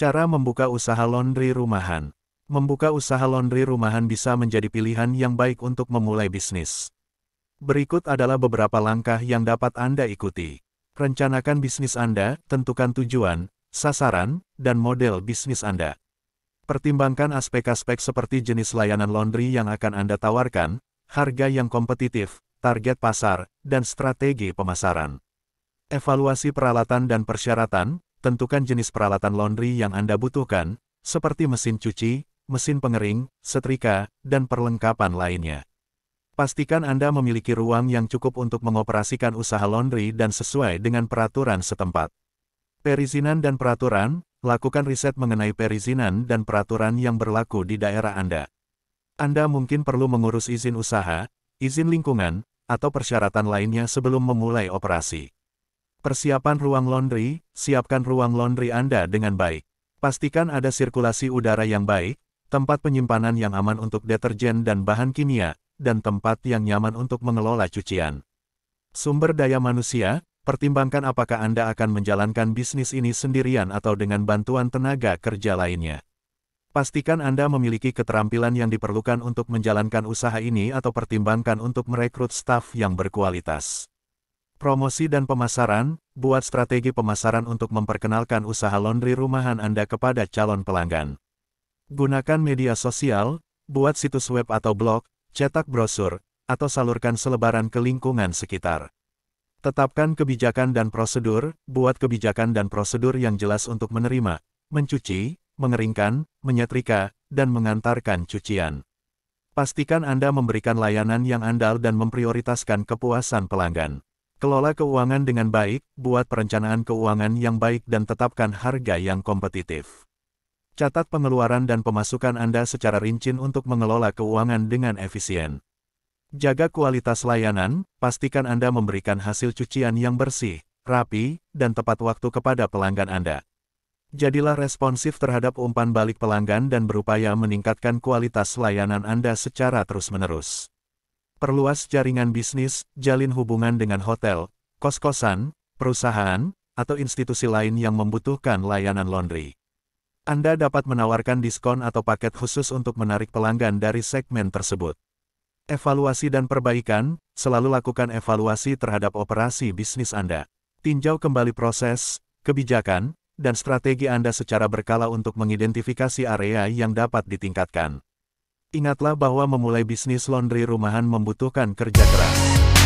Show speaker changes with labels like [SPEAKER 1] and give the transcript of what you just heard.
[SPEAKER 1] Cara membuka usaha laundry rumahan. Membuka usaha laundry rumahan bisa menjadi pilihan yang baik untuk memulai bisnis. Berikut adalah beberapa langkah yang dapat Anda ikuti. Rencanakan bisnis Anda, tentukan tujuan, sasaran, dan model bisnis Anda. Pertimbangkan aspek-aspek seperti jenis layanan laundry yang akan Anda tawarkan, harga yang kompetitif, target pasar, dan strategi pemasaran. Evaluasi peralatan dan persyaratan, tentukan jenis peralatan laundry yang Anda butuhkan, seperti mesin cuci, mesin pengering, setrika, dan perlengkapan lainnya. Pastikan Anda memiliki ruang yang cukup untuk mengoperasikan usaha laundry dan sesuai dengan peraturan setempat. Perizinan dan peraturan, lakukan riset mengenai perizinan dan peraturan yang berlaku di daerah Anda. Anda mungkin perlu mengurus izin usaha, izin lingkungan, atau persyaratan lainnya sebelum memulai operasi. Persiapan ruang laundry, siapkan ruang laundry Anda dengan baik. Pastikan ada sirkulasi udara yang baik, tempat penyimpanan yang aman untuk deterjen dan bahan kimia, dan tempat yang nyaman untuk mengelola cucian. Sumber daya manusia, pertimbangkan apakah Anda akan menjalankan bisnis ini sendirian atau dengan bantuan tenaga kerja lainnya. Pastikan Anda memiliki keterampilan yang diperlukan untuk menjalankan usaha ini atau pertimbangkan untuk merekrut staf yang berkualitas. Promosi dan pemasaran, buat strategi pemasaran untuk memperkenalkan usaha laundry rumahan Anda kepada calon pelanggan. Gunakan media sosial, buat situs web atau blog, cetak brosur, atau salurkan selebaran ke lingkungan sekitar. Tetapkan kebijakan dan prosedur, buat kebijakan dan prosedur yang jelas untuk menerima, mencuci, mengeringkan, menyetrika, dan mengantarkan cucian. Pastikan Anda memberikan layanan yang andal dan memprioritaskan kepuasan pelanggan. Kelola keuangan dengan baik, buat perencanaan keuangan yang baik dan tetapkan harga yang kompetitif. Catat pengeluaran dan pemasukan Anda secara rinci untuk mengelola keuangan dengan efisien. Jaga kualitas layanan, pastikan Anda memberikan hasil cucian yang bersih, rapi, dan tepat waktu kepada pelanggan Anda. Jadilah responsif terhadap umpan balik pelanggan dan berupaya meningkatkan kualitas layanan Anda secara terus-menerus perluas jaringan bisnis, jalin hubungan dengan hotel, kos-kosan, perusahaan, atau institusi lain yang membutuhkan layanan laundry. Anda dapat menawarkan diskon atau paket khusus untuk menarik pelanggan dari segmen tersebut. Evaluasi dan perbaikan, selalu lakukan evaluasi terhadap operasi bisnis Anda. Tinjau kembali proses, kebijakan, dan strategi Anda secara berkala untuk mengidentifikasi area yang dapat ditingkatkan. Ingatlah bahwa memulai bisnis laundry rumahan membutuhkan kerja keras.